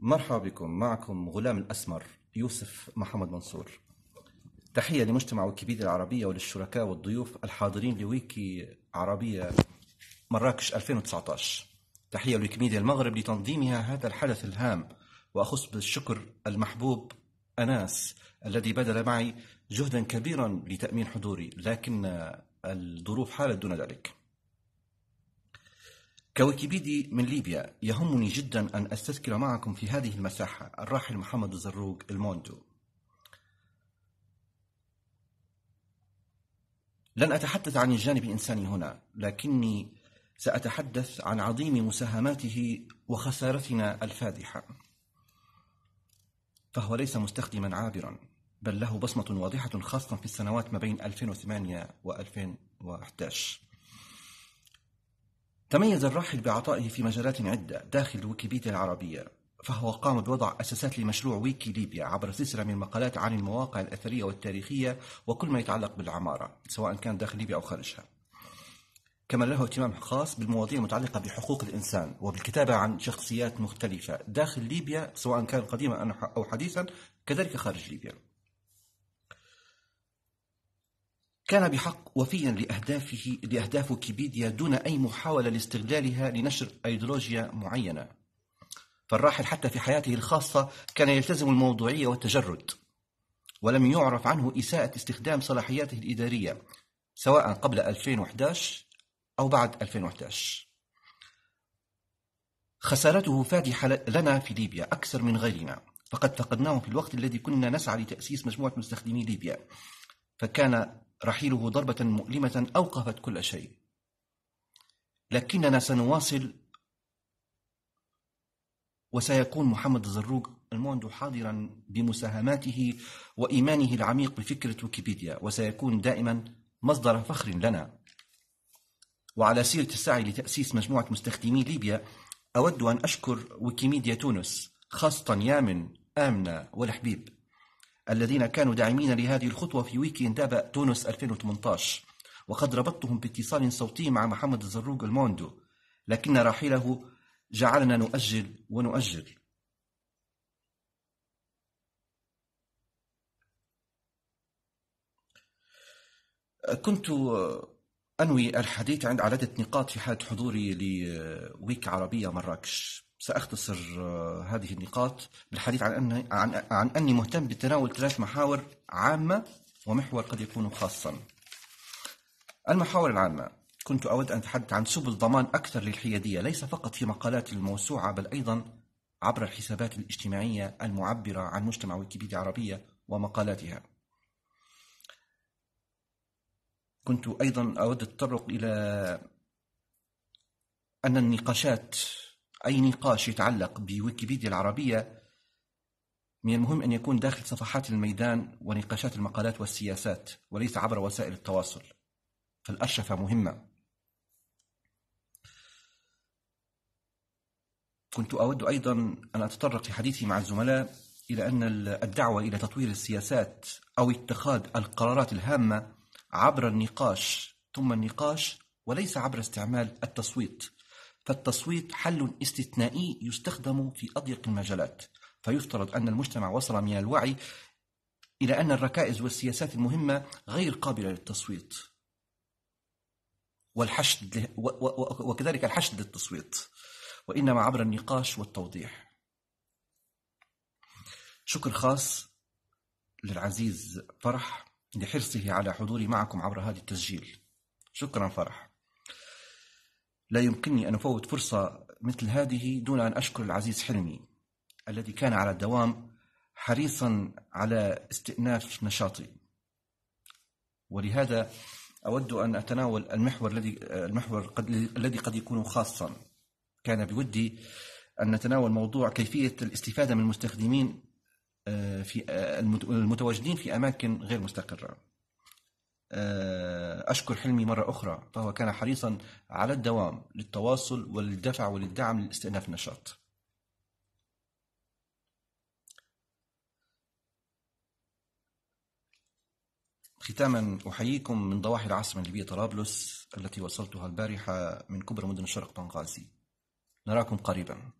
مرحبا بكم معكم غلام الأسمر يوسف محمد منصور تحية لمجتمع ويكيبيديا العربية وللشركاء والضيوف الحاضرين لويكي عربية مراكش 2019 تحية لويكيميديا المغرب لتنظيمها هذا الحدث الهام وأخص بالشكر المحبوب أناس الذي بذل معي جهدا كبيرا لتأمين حضوري لكن الظروف حالت دون ذلك كويكيبيدي من ليبيا يهمني جدا أن أستذكر معكم في هذه المساحة الراحل محمد الزروق الموندو لن أتحدث عن الجانب الإنساني هنا لكني سأتحدث عن عظيم مساهماته وخسارتنا الفادحة فهو ليس مستخدما عابرا بل له بصمة واضحة خاصة في السنوات ما بين 2008 و 2011 تميز الراحل بعطائه في مجالات عدة داخل ويكيبيديا العربية فهو قام بوضع أساسات لمشروع ويكي ليبيا عبر سلسلة من مقالات عن المواقع الأثرية والتاريخية وكل ما يتعلق بالعمارة سواء كان داخل ليبيا أو خارجها كما له اهتمام خاص بالمواضيع المتعلقة بحقوق الإنسان وبالكتابة عن شخصيات مختلفة داخل ليبيا سواء كان قديما أو حديثا كذلك خارج ليبيا كان بحق وفيا لأهدافه لأهداف ويكيبيديا دون أي محاولة لاستغلالها لنشر أيديولوجيا معينة فالراحل حتى في حياته الخاصة كان يلتزم الموضوعية والتجرد ولم يعرف عنه إساءة استخدام صلاحياته الإدارية سواء قبل 2011 أو بعد 2011 خسارته فادحة لنا في ليبيا أكثر من غيرنا فقد فقدناه في الوقت الذي كنا نسعى لتأسيس مجموعة مستخدمي ليبيا فكان رحيله ضربة مؤلمة أوقفت كل شيء لكننا سنواصل وسيكون محمد الزروق الموندو حاضرا بمساهماته وإيمانه العميق بفكرة ويكيبيديا وسيكون دائما مصدر فخر لنا وعلى سيرة السعي لتأسيس مجموعة مستخدمي ليبيا أود أن أشكر ويكيميديا تونس خاصة يامن آمنة والحبيب الذين كانوا داعمين لهذه الخطوة في ويكي انتابة تونس 2018 وقد ربطتهم باتصال صوتي مع محمد الزروق الموندو لكن رحيله جعلنا نؤجل ونؤجل كنت أنوي الحديث عن عدة نقاط في حالة حضوري لويك عربية مراكش سأختصر آه، هذه النقاط بالحديث عن أني, عن, عن أني مهتم بتناول ثلاث محاور عامة ومحور قد يكون خاصا المحاور العامة كنت أود أن أتحدث عن سبل ضمان أكثر للحيادية ليس فقط في مقالات الموسوعة بل أيضا عبر الحسابات الاجتماعية المعبرة عن مجتمع ويكيبيديا العربية ومقالاتها كنت أيضا أود التطرق إلى أن النقاشات أي نقاش يتعلق بويكيبيديا العربية من المهم أن يكون داخل صفحات الميدان ونقاشات المقالات والسياسات وليس عبر وسائل التواصل فالأرشفة مهمة كنت أود أيضا أن أتطرق في حديثي مع الزملاء إلى أن الدعوة إلى تطوير السياسات أو اتخاذ القرارات الهامة عبر النقاش ثم النقاش وليس عبر استعمال التصويت فالتصويت حل استثنائي يستخدم في أضيق المجالات فيفترض أن المجتمع وصل من الوعي إلى أن الركائز والسياسات المهمة غير قابلة للتصويت والحشد وكذلك الحشد للتصويت وإنما عبر النقاش والتوضيح شكر خاص للعزيز فرح لحرصه على حضوري معكم عبر هذا التسجيل شكرا فرح لا يمكنني أن أفوت فرصة مثل هذه دون أن أشكر العزيز حلمي الذي كان على الدوام حريصا على استئناف نشاطي ولهذا أود أن أتناول المحور الذي المحور قد الذي قد يكون خاصا كان بودي أن نتناول موضوع كيفية الاستفادة من المستخدمين آه، في آه، المتواجدين في أماكن غير مستقرة آه، أشكر حلمي مرة أخرى فهو كان حريصا على الدوام للتواصل وللدفع وللدعم لاستئناف النشاط ختاما أحييكم من ضواحي العاصمة الليبية طرابلس التي وصلتها البارحة من كبرى مدن الشرق بنغازي نراكم قريبا